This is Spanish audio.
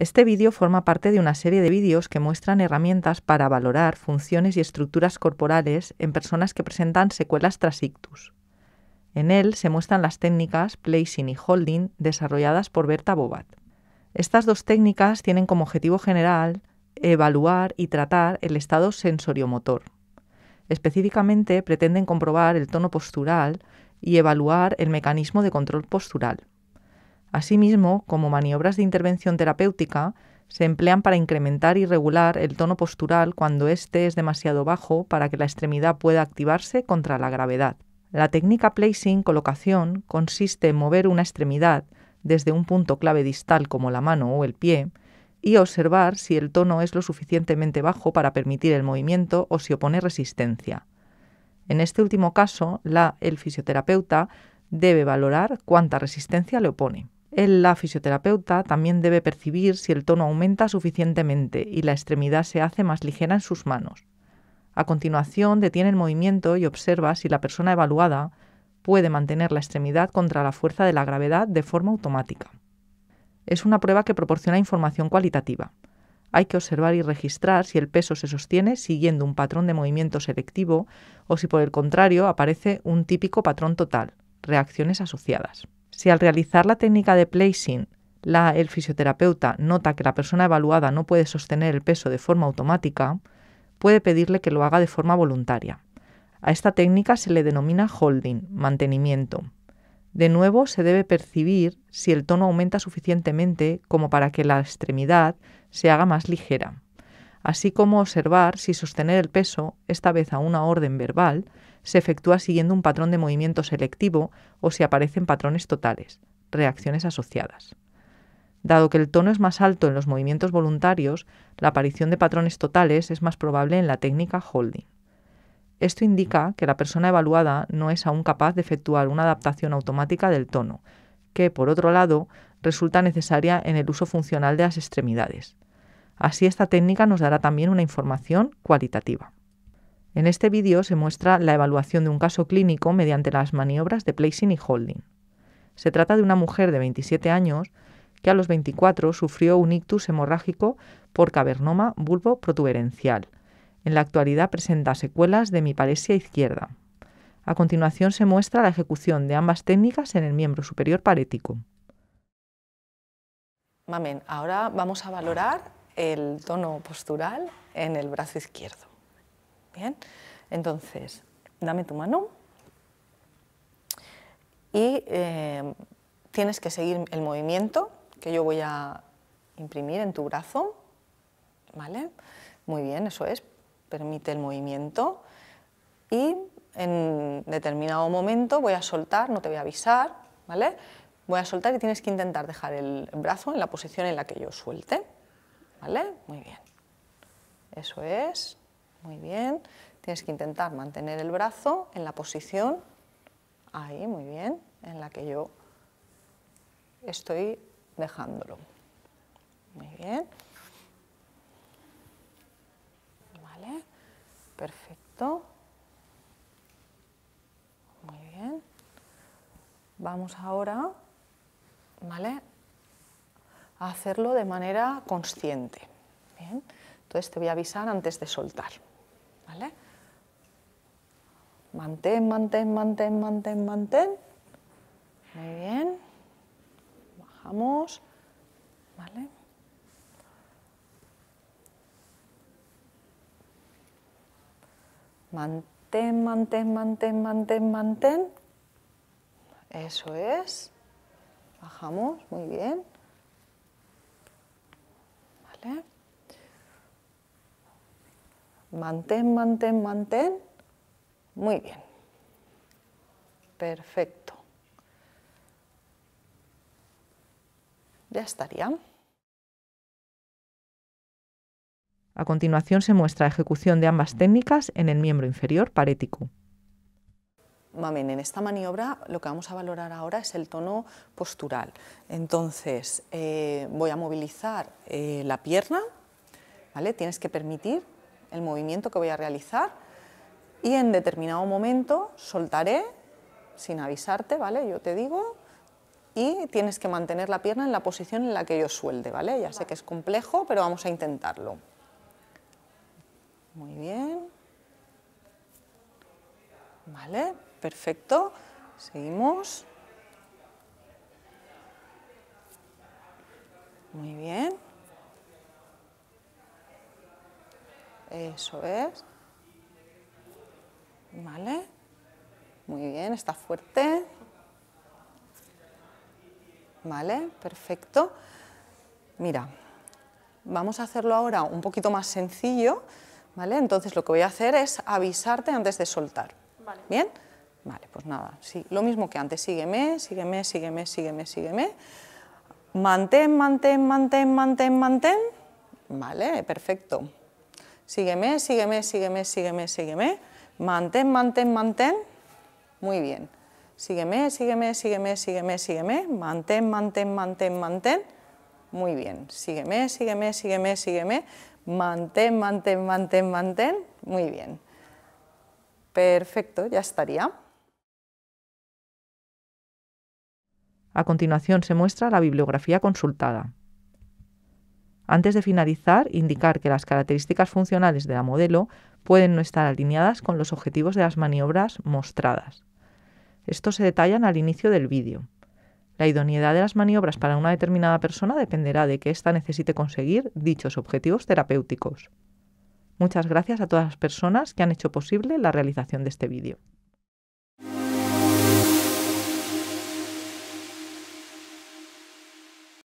Este vídeo forma parte de una serie de vídeos que muestran herramientas para valorar funciones y estructuras corporales en personas que presentan secuelas tras En él se muestran las técnicas placing y holding desarrolladas por Berta Bobat. Estas dos técnicas tienen como objetivo general evaluar y tratar el estado sensoriomotor. Específicamente pretenden comprobar el tono postural y evaluar el mecanismo de control postural. Asimismo, como maniobras de intervención terapéutica, se emplean para incrementar y regular el tono postural cuando éste es demasiado bajo para que la extremidad pueda activarse contra la gravedad. La técnica placing, colocación, consiste en mover una extremidad desde un punto clave distal como la mano o el pie y observar si el tono es lo suficientemente bajo para permitir el movimiento o si opone resistencia. En este último caso, la, el fisioterapeuta debe valorar cuánta resistencia le opone. La fisioterapeuta también debe percibir si el tono aumenta suficientemente y la extremidad se hace más ligera en sus manos. A continuación, detiene el movimiento y observa si la persona evaluada puede mantener la extremidad contra la fuerza de la gravedad de forma automática. Es una prueba que proporciona información cualitativa. Hay que observar y registrar si el peso se sostiene siguiendo un patrón de movimiento selectivo o si por el contrario aparece un típico patrón total, reacciones asociadas. Si al realizar la técnica de placing el fisioterapeuta nota que la persona evaluada no puede sostener el peso de forma automática, puede pedirle que lo haga de forma voluntaria. A esta técnica se le denomina holding, mantenimiento. De nuevo, se debe percibir si el tono aumenta suficientemente como para que la extremidad se haga más ligera así como observar si sostener el peso, esta vez a una orden verbal, se efectúa siguiendo un patrón de movimiento selectivo o si aparecen patrones totales, reacciones asociadas. Dado que el tono es más alto en los movimientos voluntarios, la aparición de patrones totales es más probable en la técnica holding. Esto indica que la persona evaluada no es aún capaz de efectuar una adaptación automática del tono, que, por otro lado, resulta necesaria en el uso funcional de las extremidades. Así esta técnica nos dará también una información cualitativa. En este vídeo se muestra la evaluación de un caso clínico mediante las maniobras de placing y holding. Se trata de una mujer de 27 años que a los 24 sufrió un ictus hemorrágico por cavernoma bulbo protuberencial. En la actualidad presenta secuelas de miparesia izquierda. A continuación se muestra la ejecución de ambas técnicas en el miembro superior parético. Mamen, ahora vamos a valorar el tono postural en el brazo izquierdo. Bien, entonces, dame tu mano y eh, tienes que seguir el movimiento que yo voy a imprimir en tu brazo. ¿Vale? Muy bien, eso es. Permite el movimiento y en determinado momento voy a soltar, no te voy a avisar, ¿vale? Voy a soltar y tienes que intentar dejar el brazo en la posición en la que yo suelte. ¿Vale? Muy bien. Eso es. Muy bien. Tienes que intentar mantener el brazo en la posición, ahí, muy bien, en la que yo estoy dejándolo. Muy bien. Vale. Perfecto. Muy bien. Vamos ahora, ¿vale? hacerlo de manera consciente. Entonces te voy a avisar antes de soltar. ¿vale? Mantén, mantén, mantén, mantén, mantén. Muy bien. Bajamos. Mantén, mantén, mantén, mantén, mantén. Eso es. Bajamos, muy bien. Mantén, mantén, mantén. Muy bien. Perfecto. Ya estaría. A continuación se muestra la ejecución de ambas técnicas en el miembro inferior parético mamen, en esta maniobra lo que vamos a valorar ahora es el tono postural. Entonces, eh, voy a movilizar eh, la pierna, ¿vale? Tienes que permitir el movimiento que voy a realizar y en determinado momento soltaré sin avisarte, ¿vale? Yo te digo y tienes que mantener la pierna en la posición en la que yo suelte, ¿vale? Ya sé que es complejo, pero vamos a intentarlo. Muy bien. ¿Vale? Perfecto. Seguimos. Muy bien. Eso es. Vale. Muy bien, está fuerte. Vale, perfecto. Mira, vamos a hacerlo ahora un poquito más sencillo, ¿vale? Entonces lo que voy a hacer es avisarte antes de soltar. ¿Bien? Vale, pues nada, sí, lo mismo que antes, sígueme, sígueme, sígueme, sígueme, sígueme. Mantén, mantén, mantén, mantén, mantén. Vale, perfecto. Sígueme, sígueme, sígueme, sígueme, sígueme. Mantén, mantén, mantén. Muy bien. Sígueme, sígueme, sígueme, sígueme, sígueme. Mantén, mantén, mantén, mantén. Muy bien. Sígueme, sígueme, sígueme, sígueme. Mantén, mantén, mantén, mantén. Muy bien. Perfecto, ya estaría. A continuación se muestra la bibliografía consultada. Antes de finalizar, indicar que las características funcionales de la modelo pueden no estar alineadas con los objetivos de las maniobras mostradas. Estos se detallan al inicio del vídeo. La idoneidad de las maniobras para una determinada persona dependerá de que ésta necesite conseguir dichos objetivos terapéuticos. Muchas gracias a todas las personas que han hecho posible la realización de este vídeo.